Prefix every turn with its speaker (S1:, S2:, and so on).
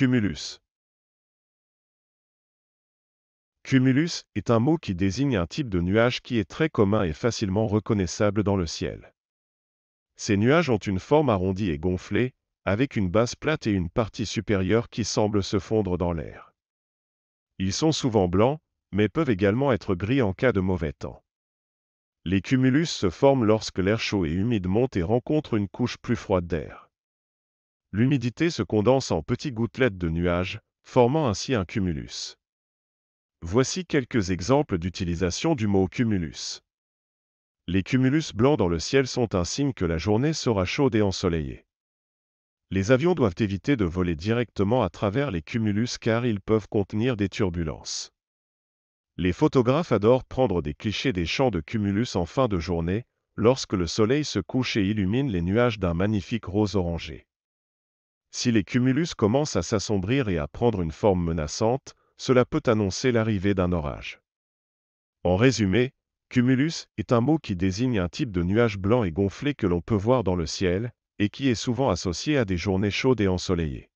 S1: Cumulus.
S2: Cumulus est un mot qui désigne un type de nuage qui est très commun et facilement reconnaissable dans le ciel. Ces nuages ont une forme arrondie et gonflée, avec une base plate et une partie supérieure qui semble se fondre dans l'air. Ils sont souvent blancs, mais peuvent également être gris en cas de mauvais temps. Les cumulus se forment lorsque l'air chaud et humide monte et rencontre une couche plus froide d'air l'humidité se condense en petites gouttelettes de nuages, formant ainsi un cumulus. Voici quelques exemples d'utilisation du mot cumulus. Les cumulus blancs dans le ciel sont un signe que la journée sera chaude et ensoleillée. Les avions doivent éviter de voler directement à travers les cumulus car ils peuvent contenir des turbulences. Les photographes adorent prendre des clichés des champs de cumulus en fin de journée, lorsque le soleil se couche et illumine les nuages d'un magnifique rose orangé. Si les cumulus commencent à s'assombrir et à prendre une forme menaçante, cela peut annoncer l'arrivée d'un orage. En résumé, cumulus est un mot qui désigne un type de nuage blanc et gonflé que l'on peut voir dans le ciel, et qui est souvent associé à des journées chaudes et ensoleillées.